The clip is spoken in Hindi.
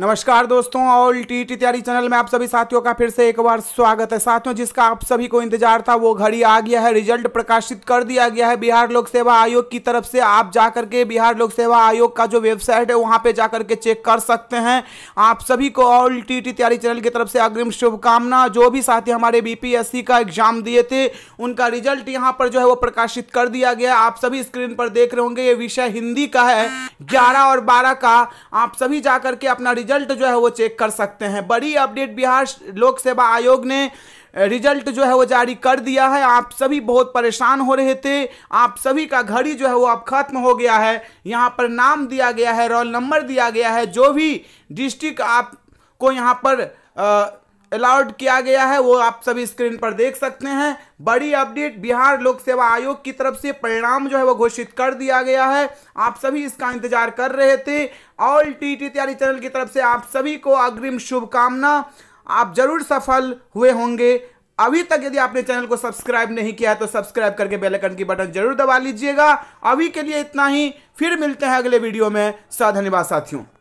नमस्कार दोस्तों ऑल टी टी तैयारी चैनल में आप सभी साथियों का फिर से एक बार स्वागत है साथियों जिसका आप सभी को इंतजार था वो घड़ी आ गया है रिजल्ट प्रकाशित कर दिया गया है बिहार लोक सेवा आयोग की तरफ से आप जा करके बिहार लोक सेवा आयोग का जो वेबसाइट है वहां पे जा के चेक कर सकते हैं आप सभी को ऑल टी टी तैयारी चैनल की तरफ से अग्रिम शुभकामना जो भी साथी हमारे बी का एग्जाम दिए थे उनका रिजल्ट यहाँ पर जो है वो प्रकाशित कर दिया गया आप सभी स्क्रीन पर देख रहे होंगे ये विषय हिंदी का है ग्यारह और बारह का आप सभी जा करके अपना रिजल्ट जो है वो चेक कर सकते हैं बड़ी अपडेट बिहार लोक सेवा आयोग ने रिजल्ट जो है वो जारी कर दिया है आप सभी बहुत परेशान हो रहे थे आप सभी का घड़ी जो है वो अब खत्म हो गया है यहाँ पर नाम दिया गया है रोल नंबर दिया गया है जो भी डिस्ट्रिक्ट आपको यहाँ पर आ, अलाउड किया गया है वो आप सभी स्क्रीन पर देख सकते हैं बड़ी अपडेट बिहार लोक सेवा आयोग की तरफ से परिणाम जो है वो घोषित कर दिया गया है आप सभी इसका इंतजार कर रहे थे ऑल टी टी तैयारी चैनल की तरफ से आप सभी को अग्रिम शुभकामना आप जरूर सफल हुए होंगे अभी तक यदि आपने चैनल को सब्सक्राइब नहीं किया है तो सब्सक्राइब करके बेल आइकन की बटन जरूर दबा लीजिएगा अभी के लिए इतना ही फिर मिलते हैं अगले वीडियो में सा धन्यवाद साथियों